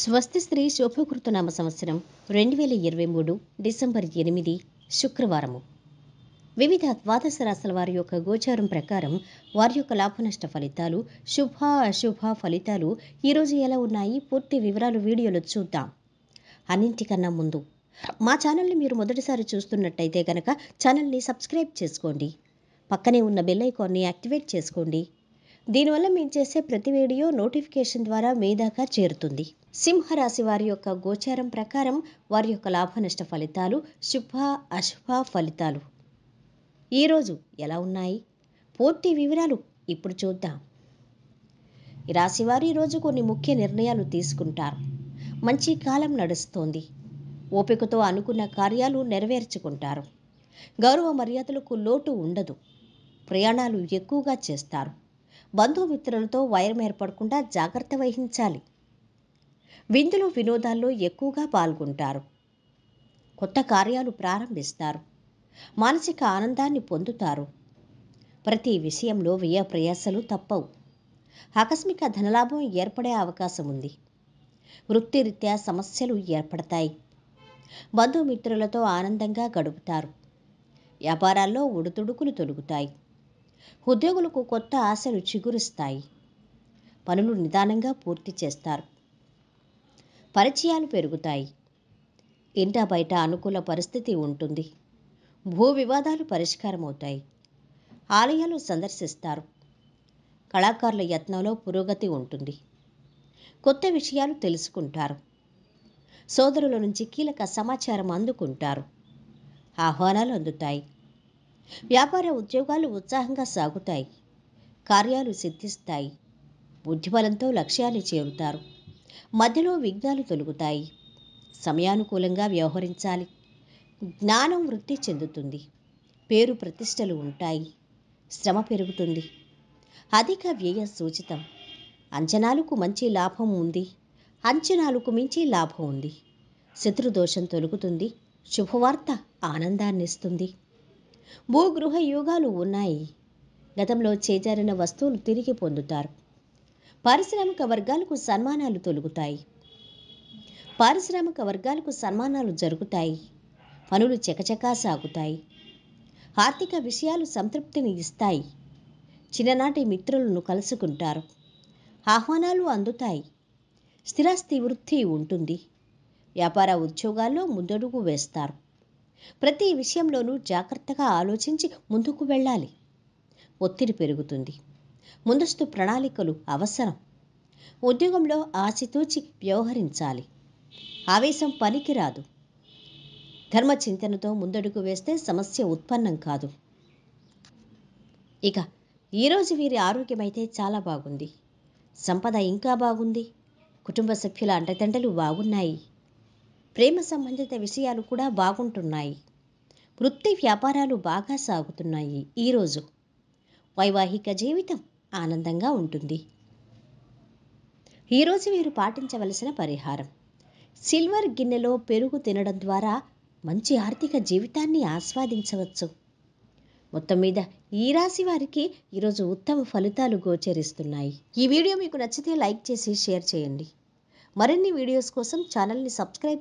స్వస్తి స్త్రీ శోభకృతనామ సంవత్సరం రెండు వేల ఇరవై మూడు డిసెంబర్ ఎనిమిది శుక్రవారము వివిధ ద్వాదశ రాశుల వారి యొక్క గోచారం ప్రకారం వారి యొక్క లాభనష్ట ఫలితాలు శుభ అశుభ ఫలితాలు ఈరోజు ఎలా ఉన్నాయి పూర్తి వివరాలు వీడియోలో చూద్దాం అన్నింటికన్నా ముందు మా ఛానల్ని మీరు మొదటిసారి చూస్తున్నట్టయితే కనుక ఛానల్ని సబ్స్క్రైబ్ చేసుకోండి పక్కనే ఉన్న బెల్ ఐకాన్ని యాక్టివేట్ చేసుకోండి దీనివల్ల మేము చేసే ప్రతి వీడియో నోటిఫికేషన్ ద్వారా మీ దాకా చేరుతుంది సింహరాశి వారి యొక్క గోచారం ప్రకారం వారి యొక్క లాభనష్ట ఫలితాలు శుభ అశుభ ఫలితాలు ఈరోజు ఎలా ఉన్నాయి పూర్తి వివరాలు ఇప్పుడు చూద్దాం ఈ రాశివారు ఈరోజు కొన్ని ముఖ్య నిర్ణయాలు తీసుకుంటారు మంచి కాలం నడుస్తోంది ఓపికతో అనుకున్న కార్యాలు నెరవేర్చుకుంటారు గౌరవ మర్యాదలకు లోటు ఉండదు ప్రయాణాలు ఎక్కువగా చేస్తారు బంధుమిత్రులతో వైరం ఏర్పడకుండా జాగ్రత్త వహించాలి విందులు వినోదాల్లో ఎక్కువగా పాల్గొంటారు కొత్త కార్యాలు ప్రారంభిస్తారు మానసిక ఆనందాన్ని పొందుతారు ప్రతి విషయంలో వ్యయ ప్రయాసలు తప్పవు ఆకస్మిక ధనలాభం ఏర్పడే అవకాశం ఉంది వృత్తిరీత్యా సమస్యలు ఏర్పడతాయి బంధుమిత్రులతో ఆనందంగా గడుపుతారు వ్యాపారాల్లో ఉడుతుడుకులు తొలుగుతాయి ఉద్యోగులకు కొత్త ఆశలు చిగురిస్తాయి పనులు నిదానంగా పూర్తి చేస్తారు పరిచయాలు పెరుగుతాయి ఇంటా బయట అనుకూల పరిస్థితి ఉంటుంది భూ వివాదాలు పరిష్కారమవుతాయి ఆలయాలు సందర్శిస్తారు కళాకారుల యత్నంలో పురోగతి ఉంటుంది కొత్త విషయాలు తెలుసుకుంటారు సోదరుల నుంచి కీలక సమాచారం అందుకుంటారు ఆహ్వానాలు అందుతాయి వ్యాపార ఉద్యోగాలు ఉత్సాహంగా సాగుతాయి కార్యాలు సిద్ధిస్తాయి బుద్ధిబలంతో లక్ష్యాన్ని చేరుతారు మధ్యలో విఘ్నాలు తొలుగుతాయి సమయానుకూలంగా వ్యవహరించాలి జ్ఞానం వృద్ధి చెందుతుంది పేరు ప్రతిష్టలు ఉంటాయి శ్రమ పెరుగుతుంది అధిక వ్యయ సూచితం అంచనాలకు మంచి లాభం ఉంది అంచనాలకు మించి లాభం ఉంది శత్రుదోషం తొలుగుతుంది శుభవార్త ఆనందాన్నిస్తుంది భూగృహ యోగాలు ఉన్నాయి గతంలో చేజారిన వస్తువులు తిరిగి పొందుతారు పారిశ్రామిక వర్గాలకు సన్మానాలు తొలుగుతాయి పారిశ్రామిక వర్గాలకు సన్మానాలు జరుగుతాయి పనులు చకచకా సాగుతాయి ఆర్థిక విషయాలు సంతృప్తిని ఇస్తాయి చిన్ననాటి మిత్రులను కలుసుకుంటారు ఆహ్వానాలు అందుతాయి స్థిరాస్తి వృద్ధి ఉంటుంది వ్యాపార ఉద్యోగాల్లో ముందడుగు వేస్తారు ప్రతి విషయంలోనూ జాగ్రత్తగా ఆలోచించి ముందుకు వెళ్ళాలి ఒత్తిడి పెరుగుతుంది ముందస్తు ప్రణాళికలు అవసరం ఉద్యోగంలో ఆచితూచి వ్యవహరించాలి ఆవేశం పనికిరాదు ధర్మచింతనతో ముందడుగు వేస్తే సమస్య ఉత్పన్నం కాదు ఇక ఈరోజు వీరి ఆరోగ్యమైతే చాలా బాగుంది సంపద ఇంకా బాగుంది కుటుంబ సభ్యుల అండతండలు బాగున్నాయి ప్రేమ సంబంధిత విషయాలు కూడా బాగుంటున్నాయి వృత్తి వ్యాపారాలు బాగా సాగుతున్నాయి ఈరోజు వైవాహిక జీవితం ఆనందంగా ఉంటుంది ఈరోజు మీరు పాటించవలసిన పరిహారం సిల్వర్ గిన్నెలో పెరుగు తినడం ద్వారా మంచి ఆర్థిక జీవితాన్ని ఆస్వాదించవచ్చు మొత్తం మీద ఈ రాశి వారికి ఈరోజు ఉత్తమ ఫలితాలు గోచరిస్తున్నాయి ఈ వీడియో మీకు నచ్చితే లైక్ చేసి షేర్ చేయండి మరిన్ని వీడియోస్ కోసం ఛానల్ని సబ్స్క్రైబ్